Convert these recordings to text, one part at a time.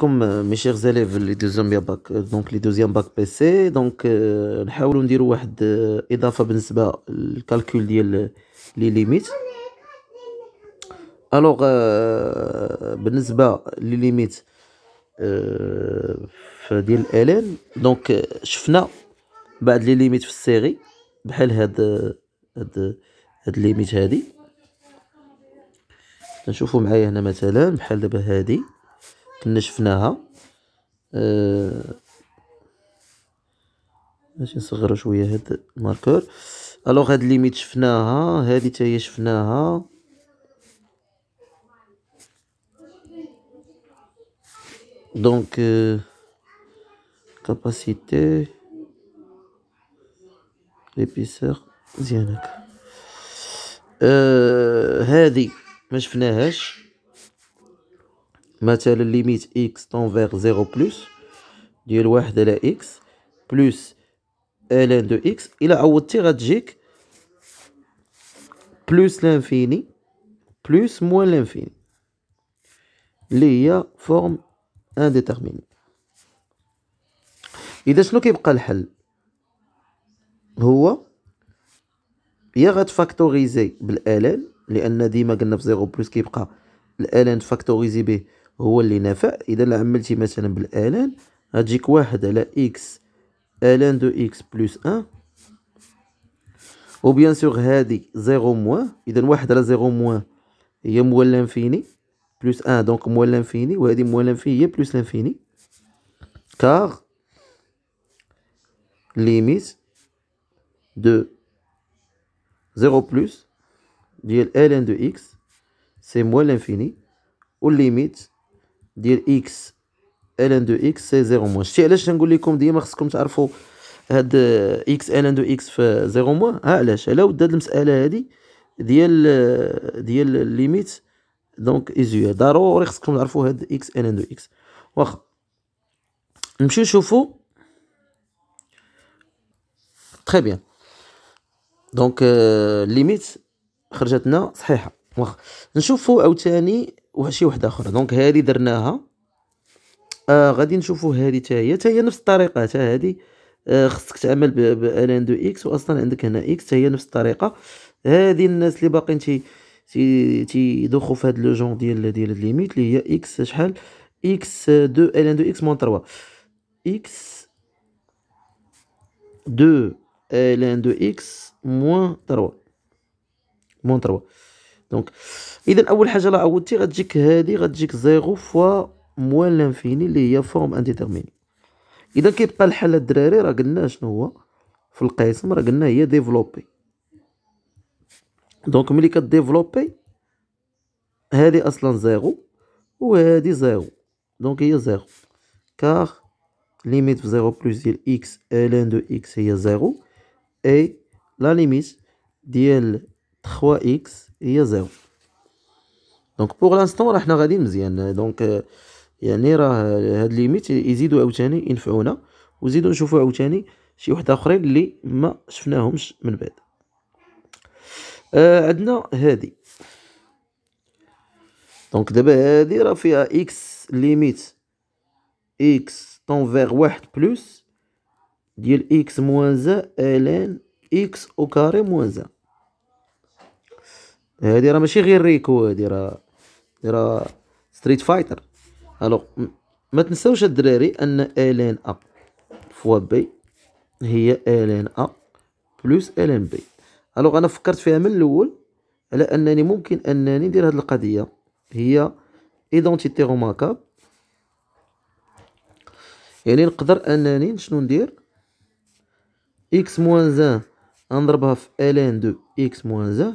كوم مي شيغ زاليف لي دوزيام باك دونك لي دوزيام باك بي سي دونك نحاولوا نديروا واحد آه، اضافه بالنسبه للكالكول ديال آه، لي ليميت الوغ آه، بالنسبه لي ليميت ديال ان دونك شفنا بعد لي ليميت في السيري بحال هاد هاد هاد ليميت هادي نشوفوا معايا هنا مثلا بحال دابا هادي كنا شفناها أه نصغروا شويه هاد الماركور الوغ هاد ليميت شفناها هادي تاهي شفناها دونك كاباسيتي ليبيسور مزيان هكا أه هادي ما شفناهاش مثلا ليميت اكس تنفيغ زيرو بلس ديال واحد على اكس بلس الان دو اكس الى عوضتي غتجيك بلس لانفيني بلس موان لانفيني اللي هي فورم انديتيرميني اذا شنو كيبقى الحل هو يا غتفاكتوريزي بالالان لان ديما قلنا في زيرو بلس كيبقى الالان تفاكتوريزي به هو اللي نفع اذا عملتي مثلا بالالان غتجيك واحد على اكس الان دو اكس بلس ان وبيان سور هادي زيرو موان اذا واحد على زيرو موان هي موال لانفيني بلس ان دونك موال لانفيني وهذه موال لانفيني هي بلس لانفيني كار ليميت دو زيرو بلس ديال الان دو اكس سي موال لانفيني والليميت ديال اكس ان دو اكس سي زيرو موان شتي علاش تنقول لكم ديما خصكم تعرفوا هاد اكس ان دو اكس في زيرو موان ها علاش على ود هاد المساله هادي ديال ديال ليميت دونك ايزويا ضروري خصكم تعرفوا هاد اكس ان دو اكس واخا نمشيو نشوفو تري بيان دونك ليميت خرجت لنا صحيحه واخا نشوفو عاوتاني وشي وحده اخرى دونك هذه درناها آه غادي نشوفوا هذه حتى هي حتى هي نفس الطريقه حتى هذه آه خصك تعمل بالان دو اكس واصلا عندك هنا اكس حتى هي نفس الطريقه هذه الناس اللي باقيين تي تيدوخوا في هذا لو جون ديال ديال ليميت اللي هي اكس شحال اكس دو ان دو اكس مون 3 اكس دو ان دو اكس مون 3 مون 3 دونك اذا اول حاجه لا عودتي غتجيك هذه غتجيك زيرو فوا موان لانفيني اللي هي فورم انديتيرميني اذا كيبقى الحل الدراري راه قلنا شنو هو في القسم راه قلنا هي ديفلوبي دونك ملي كديفلوبي هذه اصلا زيرو وهذه زيرو دونك هي زيرو كار ليميت في زيرو بلوس ديال اكس ان دو اكس هي زيرو اي لا ليميت ديال 3 اكس هي زيرو دونك بوغ لانستون راه حنا غاديين مزيان دونك euh, يعني راه هاد ليميت يزيدو عاوتاني ينفعونا وزيدو نشوفو عاوتاني شي وحده اخرين اللي ما شفناهمش من بعد آه عندنا هادي دونك دابا هادي راه فيها اكس ليميت اكس فيغ واحد بلوس ديال اكس موان زا الان اكس او كاري موان زا هادي راه ماشي غير ريكو هادي راه راه ستريت فايتر الو ما تنساوش الدراري ان ان ا فوا بي هي ان ا بلس ان بي الو انا فكرت فيها من الاول على انني ممكن انني ندير هاد القضيه هي ايدونتيتي روماكاب يعني نقدر انني شنو ندير اكس موان زان نضربها في ان دو اكس موان زان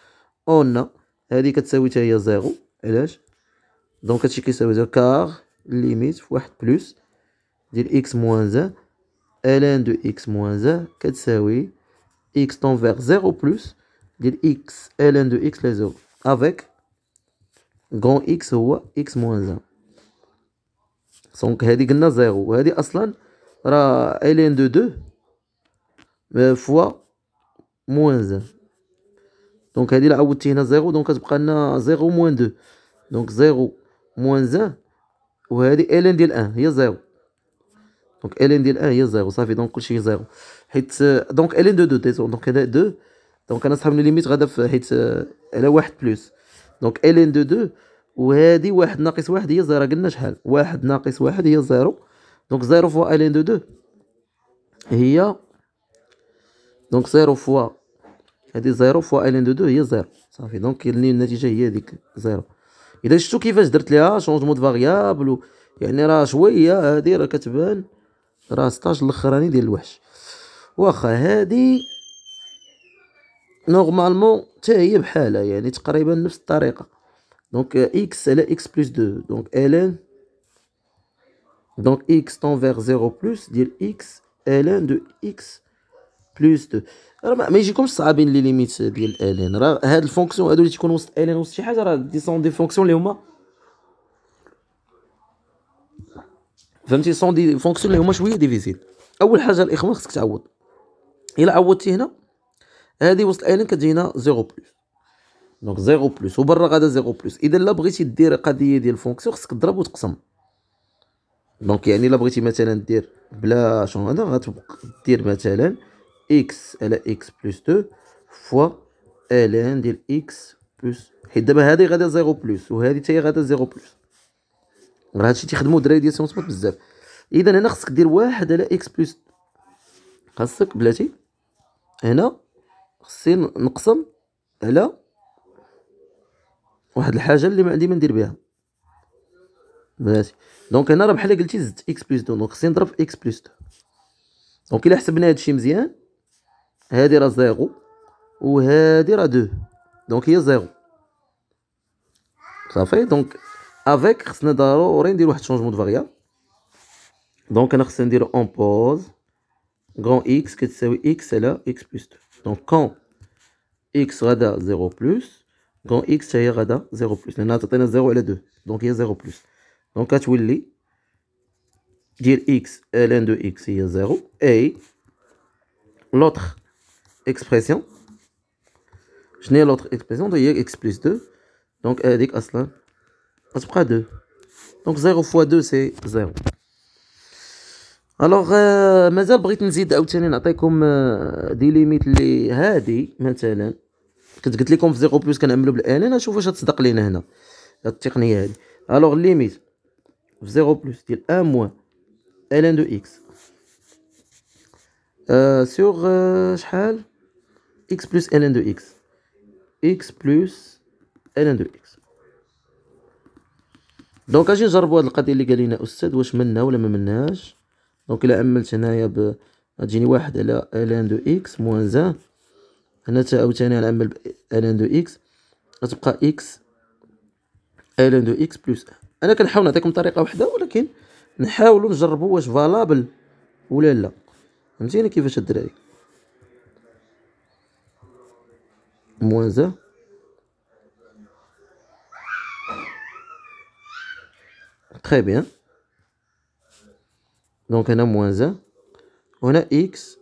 On dit que c'est 0 et l'âge donc à car limite fois plus de x moins 1 ln de x moins 1 4 c'est oui x tend vers 0 plus de x ln de x les 0 avec grand x ou x moins 1 Donc qu'elle dit ln de 2 fois moins 1. دونك هادي الا هنا زيرو دونك كتبقى لنا زيرو موان دو دونك زيرو موان زان وهادي الين ديال ان هي زيرو دونك الين ديال ان هي زيرو صافي دونك كلشي زيرو حيت دونك الين دو دو ديزون دونك هذا دو دونك انا صحاب ليميت غادا حيت على واحد بلوس دونك الين دو دو وهادي واحد ناقص واحد هي زيرو قلنا شحال واحد ناقص واحد هي زيرو دونك زيرو فوا الين دو دو هي دونك زيرو فوا هذه زيرو فوا ان دو دو هي زيرو صافي دونك النتيجه هي هذيك زيرو الا شفتوا كيفاش درت ليها شونجمون دو فاريابل يعني راه شويه هذه راه كتبان راه ستاج الاخراني ديال الوحش واخا هادي نورمالمون حتى هي بحالها يعني تقريبا نفس الطريقه دونك اكس على اكس بلس 2 دونك ان دونك اكس تنفير 0 بلس ديال اكس ان دو اكس بلس 2 راه ما يجيكمش صعابين لي ليميت ديال الالين راه هاد الفونكسيون هادو اللي تيكون وسط الين وسط شي حاجه راه ديسون دي فونكسيون اللي هما فهمتي سون دي فونكسيون اللي هما شويه ديفيزيل اول حاجه الاخوان خصك تعوض الا عوضتي هنا هادي وسط الين كتجينا زيرو بلوس دونك زيرو بلوس وبرا غادا زيرو بلوس اذا لا بغيتي دير قضيه ديال الفونكسيون خصك تضرب وتقسم دونك يعني الا بغيتي مثلا دير بلا شنو هذا غتبقى دير مثلا اكس على اكس بلس 2 فوا ln ديال اكس بلس حيت دابا هذه غادا زيرو بلس وهذه حتى هي غادا زيرو بلس راه هادشي تيخدمو الدراري ديال سيونس مات بزاف اذا هنا خصك دير واحد على اكس بلس خاصك بلاتي هنا خصني نقسم على واحد الحاجه اللي ما عندي ما ندير بها بلاتي دونك هنا راه بحال قلتي زدت اكس بلس 2 دونك خصني نضرب اكس بلس 2 دونك الا حسبنا هادشي مزيان Celle-ci est 0 ou celle-ci est 2. Donc, il c'est 0. Ça fait Donc, avec, on va faire un changement de variable. Donc, on va dire en pause. Grand X qui est X, et là, X plus 2. Donc, quand X est 0+, grand X qui est 0+. On a obtenu 0 et 2. Donc, c'est 0+. Donc, on va dire X, l'un de X, c'est 0. Et l'autre expression. Je n'ai l'autre expression de x plus 2. Donc, elle dit qu'Aslan, Aspra 2. Donc, 0 fois 2, c'est 0. Alors, euh, mais elle brite une zide à outil, elle n'a comme euh, des limites les hadi, maintenant. كنت قلت لكم في 0 بلس كنعملوا بالان انا شوفوا واش تصدق لينا que التقنيه هذه الوغ ليميت في 0 plus c'est ا موان 1 moins دو de x euh, sur. x plus ln de x. x plus ln de x. دونك اجي نجربوا هاد القضيه اللي قال لنا استاذ واش منا ولا ما مناش دونك الا املت هنايا ب غتجيني واحد على ln دو اكس موان زان هنا تا عاوتاني غنعمل ب ln دو اكس غتبقى اكس ln دو اكس بلس انا كنحاول نعطيكم طريقه واحده ولكن نحاولوا نجربوا واش فالابل ولا لا فهمتيني كيفاش الدراري moins 1. Très bien. Donc on a moins 1. On a x.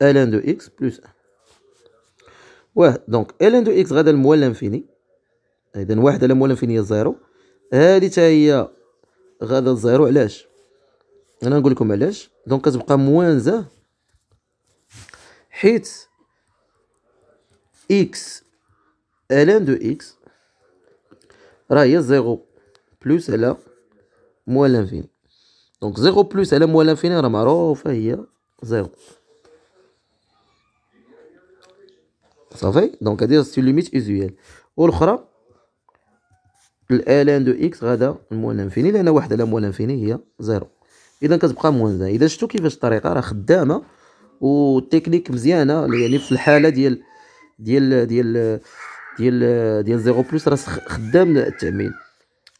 ln de x plus 1. Ouais, donc ln de x غدا الموال الانفيني. إذا واحد على موال الانفيني هي زيرو. هادي تا هي غدا زيرو علاش؟ أنا نقول لكم علاش. دونك كتبقى موان زا حيت اكس الان دو اكس راه هي زيرو بلوس على موان لانفيني دونك زيرو بلوس على موان لانفيني راه معروفه هي زيرو صافي دونك هادي سي ليميت اوزويال والاخرى الالان دو اكس غادا موان لانفيني لان واحد على موان لانفيني هي زيرو اذا كتبقى موان زان اذا شتو كيفاش الطريقه راه خدامه وتكنيك مزيانه يعني في الحاله ديال ديال ديال ديال ديال زيرو بلس راه خدام التعميل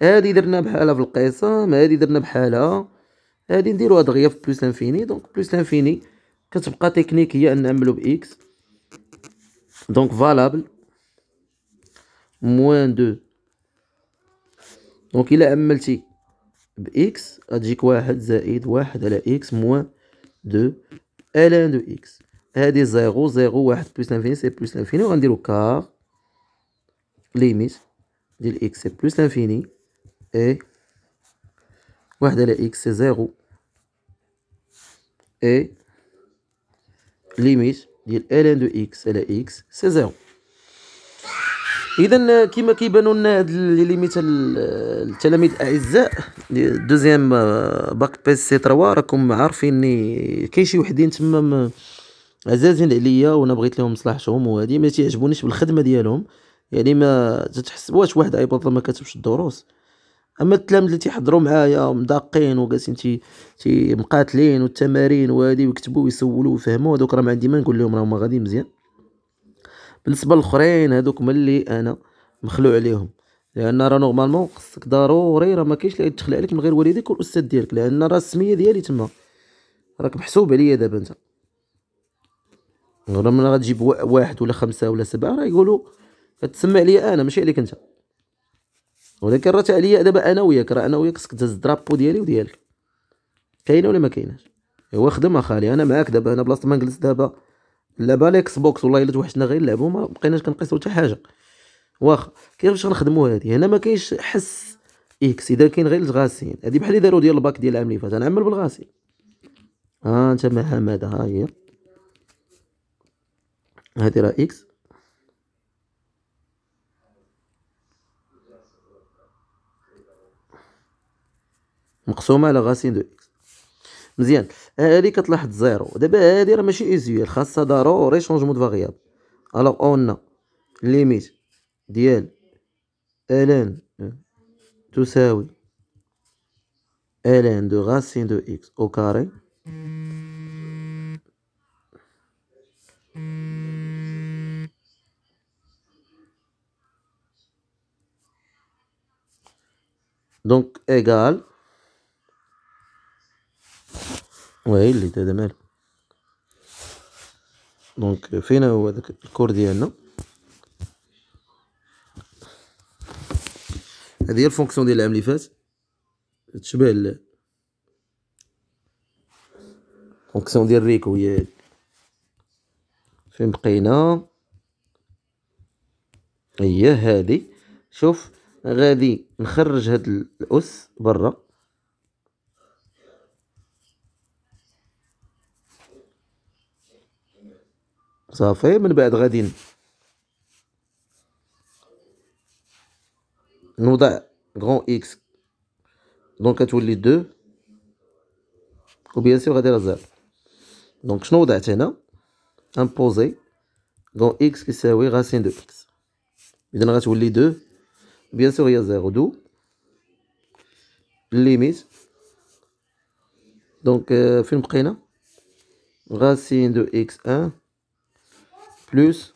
هادي درنا بحالها في القسم هادي درنا بحالها هادي نديروها دغيا في بلس لانفيني دونك بلس لانفيني كتبقى تكنيك هي ان نعملو باكس دونك فالابل موان دو دونك الا عملتي باكس غتجيك واحد زائد واحد على اكس موان دو الان دو اكس هادي زيرو زيرو واحد بلوس لانفيني سي بلوس لانفيني وغنديرو كار ليميت ديال اكس سي بلوس لانفيني اي واحد على اكس سي زيرو اي ليميت ديال الان دو اكس على اكس سي زيرو اذا كما كيبانو لنا هاد ليميت التلاميذ الاعزاء دوزيام آه، باك بي سي 3 راكم عارفين كاين شي وحدين تما عزازين عليا وانا بغيت لهم مصلحتهم وهادي ما تيعجبونيش بالخدمه ديالهم يعني ما تتحس واش واحد عباد ما كتبش الدروس اما التلاميذ اللي تيحضروا معايا مداقين وقاسين تي تي مقاتلين والتمارين وهادي ويكتبوا ويسولوا ويفهموا هذوك راه ما عندي ما نقول لهم راه ما غادي مزيان بالنسبه للاخرين هذوك من اللي انا مخلوع عليهم لان راه نورمالمون خصك ضروري راه ما كاينش اللي يتخلى عليك من غير والديك والاستاذ ديالك لان راه السميه ديالي تما راك محسوب عليا دابا انت غير من غتجيب واحد ولا خمسة ولا سبعة راه يقولوا كتسمع عليا انا ماشي عليك انت ولكن راه عليا دابا انا وياك راه انا وياك خصك تهز الدرابو ديالي وديالك كاينه ولا ما كايناش ايوا خدم اخالي انا معاك دابا انا بلاصه ما نجلس دابا نلعب على الاكس بوكس والله الا توحشنا غير نلعبو ما بقيناش كنقيسو حتى حاجه واخا كيفاش غنخدمو هادي هنا ما كاينش حس اكس اذا كاين غير الغاسين هادي بحال اللي داروا ديال الباك ديال العام اللي فات انا عمل بالغاسين ها آه، انت مع حماده ها هي هذه راه اكس مقسومه على غاسين دو اكس مزيان هذه كتلاحظ زيرو دابا هذه راه ماشي ايزيوال خاصها ضروري شونجمون دو فاريابل الوغ اون ليميت ديال الان تساوي الان دو غاسين دو اكس او كاري دونك ايغال ويلي اللي هذا مالو دونك فين هو داك الكور ديالنا هذه هي الفونكسيون ديال العام اللي فات تشبه ال فونكسيون ديال ريكو هي فين بقينا هي هذه شوف غادي نخرج هاد الاس برا صافي من بعد غادي نوضع غون اكس دونك كتولي دو بيان سور غادي زيرو دونك شنو وضعت هنا امبوزي غون اكس كيساوي غاسين دو اكس اذا غتولي دو بيان سور هي زيرو دو ليميت دونك فين بقينا غاسين دو اكس ان بلوس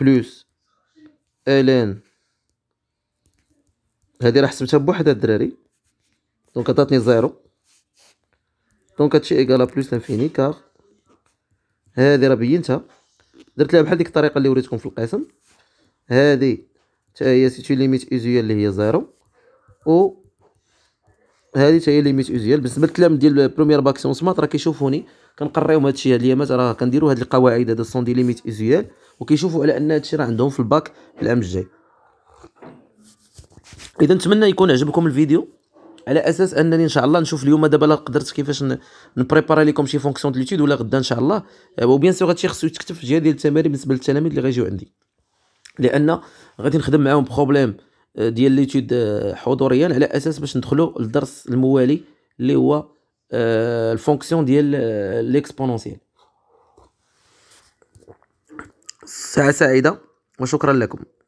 بلوس الين هادي راه حسبتها بوحدها الدراري دونك عطاتني زيرو دونك هادشي ايكالا بلوس لانفيني كاغ هادي راه بينتها درت لها بحال ديك الطريقه اللي وريتكم في القسم هذه حتى هي سيتي ليميت اوزيال اللي هي زيرو و هذه حتى هي ليميت اوزيال بالنسبه للتلام ديال بروميير باك سيونس مات راه كيشوفوني كنقريهم هادشي هاد اليامات راه كنديروا هاد القواعد هاد السون دي ليميت اوزيال وكيشوفوا على ان هادشي راه عندهم في الباك العام الجاي اذا نتمنى يكون عجبكم الفيديو على اساس انني ان شاء الله نشوف اليوم دابا قدرت كيفاش نبريباري لكم شي فونكسيون ديال ليتود ولا غدا ان شاء الله آه، وبيان سور هادشي خصو يتكتب في جهه ديال التمارين بالنسبه للتلاميذ اللي غيجيو عندي لان غادي نخدم معاهم بروبليم آه، ديال ليتود آه، حضوريا على اساس باش ندخلوا للدرس الموالي اللي هو الفونكسيون ديال ليكسبونونسيال ساعه سعيده وشكرا لكم